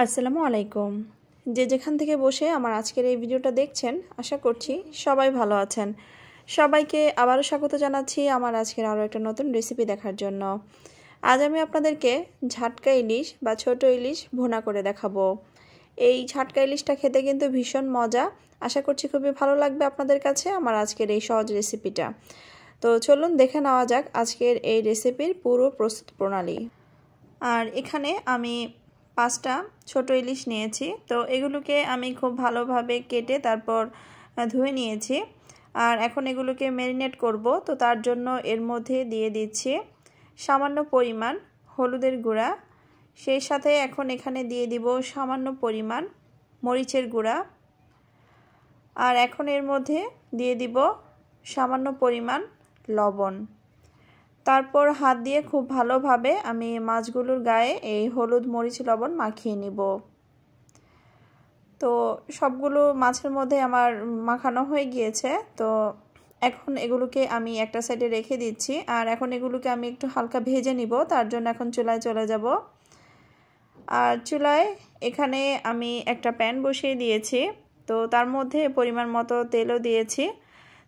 আসসালামু আলাইকুম যে যেখান থেকে বসে আমার আজকের এই ভিডিওটা দেখছেন আশা করছি সবাই ভালো আছেন সবাইকে আবারও স্বাগত জানাচ্ছি আমার আজকের আরও একটা নতুন রেসিপি দেখার জন্য আজ আমি আপনাদেরকে ঝাটকা ইলিশ বা ছোট ইলিশ ভুনা করে দেখাবো এই ঝাটকা ইলিশটা খেতে কিন্তু ভীষণ মজা আশা করছি খুবই ভালো লাগবে আপনাদের কাছে আমার আজকের এই সহজ রেসিপিটা তো চলুন দেখে নেওয়া যাক আজকের এই রেসিপির পুরো প্রস্তুত প্রণালী আর এখানে আমি পাঁচটা ছোট ইলিশ নিয়েছি তো এগুলোকে আমি খুব ভালোভাবে কেটে তারপর ধুয়ে নিয়েছি আর এখন এগুলোকে ম্যারিনেট করব তো তার জন্য এর মধ্যে দিয়ে দিচ্ছি সামান্য পরিমাণ হলুদের গুঁড়া সেই সাথে এখন এখানে দিয়ে দিব সামান্য পরিমাণ মরিচের গুঁড়া আর এখন এর মধ্যে দিয়ে দিব সামান্য পরিমাণ লবণ তারপর হাত দিয়ে খুব ভালোভাবে আমি মাছগুলোর গায়ে এই হলুদ মরিচ লবণ মাখিয়ে নিব তো সবগুলো মাছের মধ্যে আমার মাখানো হয়ে গিয়েছে তো এখন এগুলোকে আমি একটা সাইডে রেখে দিচ্ছি আর এখন এগুলোকে আমি একটু হালকা ভেজে নিব তার জন্য এখন চুলায় চলে যাব আর চুলায় এখানে আমি একটা প্যান বসিয়ে দিয়েছি তো তার মধ্যে পরিমাণ মতো তেলও দিয়েছি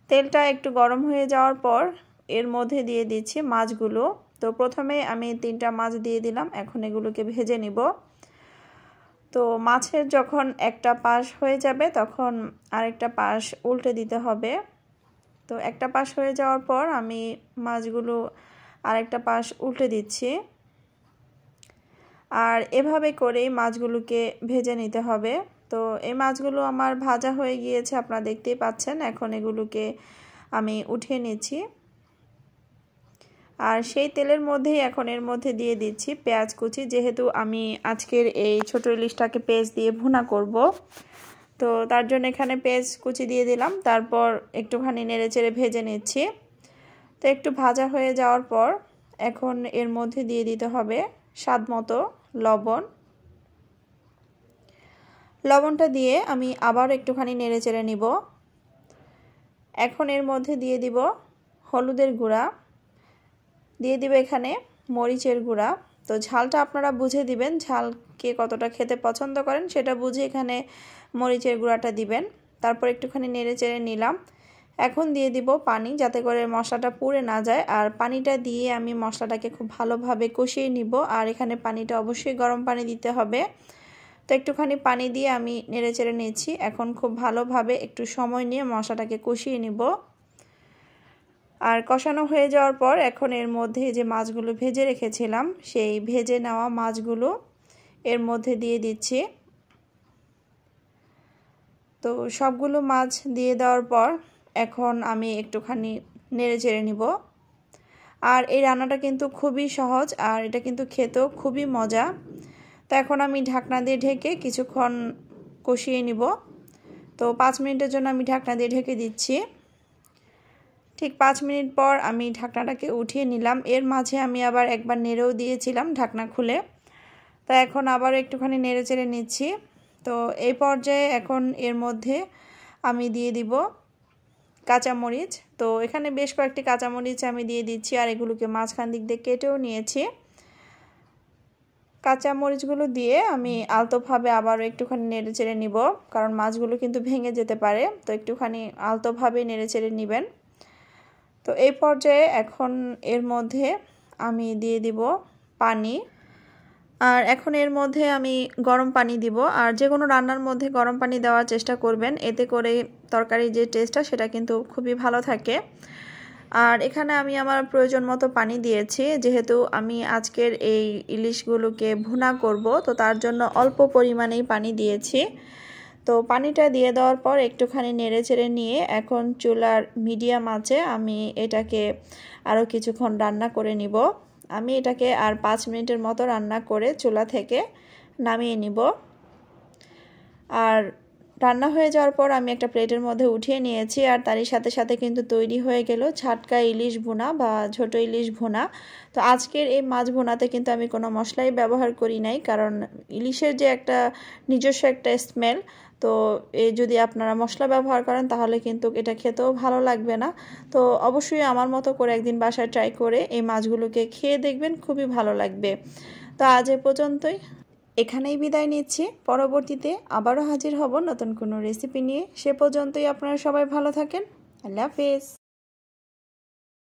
তেলটা একটু গরম হয়ে যাওয়ার পর এর মধ্যে দিয়ে দিচ্ছি মাছগুলো তো প্রথমে আমি তিনটা মাছ দিয়ে দিলাম এখন এগুলোকে ভেজে নিব তো মাছের যখন একটা পাশ হয়ে যাবে তখন আরেকটা পাশ উল্টে দিতে হবে তো একটা পাশ হয়ে যাওয়ার পর আমি মাছগুলো আরেকটা পাশ উল্টে দিচ্ছি আর এভাবে করেই মাছগুলোকে ভেজে নিতে হবে তো এই মাছগুলো আমার ভাজা হয়ে গিয়েছে আপনারা দেখতেই পাচ্ছেন এখন এগুলোকে আমি উঠিয়ে নিচ্ছি আর সেই তেলের মধ্যেই এখন এর মধ্যে দিয়ে দিচ্ছি পেঁয়াজ কুচি যেহেতু আমি আজকের এই ছোট ইলিশটাকে পেঁয়াজ দিয়ে ভুনা করব তো তার জন্য এখানে পেঁয়াজ কুচি দিয়ে দিলাম তারপর একটুখানি নেড়ে চেড়ে ভেজে নিচ্ছি তো একটু ভাজা হয়ে যাওয়ার পর এখন এর মধ্যে দিয়ে দিতে হবে স্বাদ মতো লবণ লবণটা দিয়ে আমি আবার একটুখানি নেড়ে চেড়ে নিব এখন এর মধ্যে দিয়ে দিব হলুদের গুঁড়া দিয়ে দিবে এখানে মরিচের গুঁড়া তো ঝালটা আপনারা বুঝে দিবেন ঝাল কে কতটা খেতে পছন্দ করেন সেটা বুঝে এখানে মরিচের গুঁড়াটা দিবেন তারপর একটুখানি নেড়ে চেড়ে নিলাম এখন দিয়ে দিব পানি যাতে করে মশলাটা পুড়ে না যায় আর পানিটা দিয়ে আমি মশলাটাকে খুব ভালোভাবে কষিয়ে নিব আর এখানে পানিটা অবশ্যই গরম পানি দিতে হবে তো একটুখানি পানি দিয়ে আমি নেড়ে চেড়ে নিয়েছি এখন খুব ভালোভাবে একটু সময় নিয়ে মশলাটাকে কষিয়ে নিব আর কষানো হয়ে যাওয়ার পর এখন এর মধ্যে যে মাছগুলো ভেজে রেখেছিলাম সেই ভেজে নেওয়া মাছগুলো এর মধ্যে দিয়ে দিচ্ছি তো সবগুলো মাছ দিয়ে দেওয়ার পর এখন আমি একটুখানি নেড়ে চেড়ে নিব আর এই রান্নাটা কিন্তু খুবই সহজ আর এটা কিন্তু খেতেও খুবই মজা তো এখন আমি ঢাকনা দিয়ে ঢেকে কিছুক্ষণ কষিয়ে নিব তো পাঁচ মিনিটের জন্য আমি ঢাকনা দিয়ে ঢেকে দিচ্ছি ঠিক পাঁচ মিনিট পর আমি ঢাকনাটাকে উঠিয়ে নিলাম এর মাঝে আমি আবার একবার নেড়েও দিয়েছিলাম ঢাকনা খুলে তা এখন আবার একটুখানি নেড়ে চেড়ে নিচ্ছি তো এই পর্যায়ে এখন এর মধ্যে আমি দিয়ে দিব কাঁচামরিচ তো এখানে বেশ কয়েকটি কাঁচামরিচ আমি দিয়ে দিচ্ছি আর এগুলোকে মাঝখান দিক দিয়ে কেটেও নিয়েছি কাঁচামরিচগুলো দিয়ে আমি আলতোভাবে আবারও একটুখানি নেড়ে চেড়ে নিব কারণ মাছগুলো কিন্তু ভেঙে যেতে পারে তো একটুখানি আলতোভাবে নেড়ে চেড়ে নেবেন তো এই পর্যায়ে এখন এর মধ্যে আমি দিয়ে দিব পানি আর এখন এর মধ্যে আমি গরম পানি দিব আর যে কোনো রান্নার মধ্যে গরম পানি দেওয়ার চেষ্টা করবেন এতে করে তরকারি যে টেস্টটা সেটা কিন্তু খুবই ভালো থাকে আর এখানে আমি আমার প্রয়োজন মতো পানি দিয়েছি যেহেতু আমি আজকের এই ইলিশগুলোকে ভুনা করব তো তার জন্য অল্প পরিমাণেই পানি দিয়েছি তো পানিটা দিয়ে দেওয়ার পর একটুখানি নেড়ে চেড়ে নিয়ে এখন চুলার মিডিয়াম আছে আমি এটাকে আরও কিছুক্ষণ রান্না করে নিব আমি এটাকে আর পাঁচ মিনিটের মতো রান্না করে চুলা থেকে নামিয়ে নিব আর রান্না হয়ে যাওয়ার পর আমি একটা প্লেটের মধ্যে উঠিয়ে নিয়েছি আর তারই সাথে সাথে কিন্তু তৈরি হয়ে গেল ছাটকা ইলিশ ভুনা বা ছোট ইলিশ ভুনা তো আজকের এই মাছ ভুনাতে কিন্তু আমি কোনো মশলাই ব্যবহার করি নাই কারণ ইলিশের যে একটা নিজস্ব একটা স্মেল তো এ যদি আপনারা মশলা ব্যবহার করেন তাহলে কিন্তু এটা খেতেও ভালো লাগবে না তো অবশ্যই আমার মতো করে একদিন বাসায় ট্রাই করে এই মাছগুলোকে খেয়ে দেখবেন খুবই ভালো লাগবে তো আজ এ পর্যন্তই এখানেই বিদায় নিচ্ছি পরবর্তীতে আবারও হাজির হব নতুন কোনো রেসিপি নিয়ে সে পর্যন্তই আপনারা সবাই ভালো থাকেন আল্লাহ হাফেজ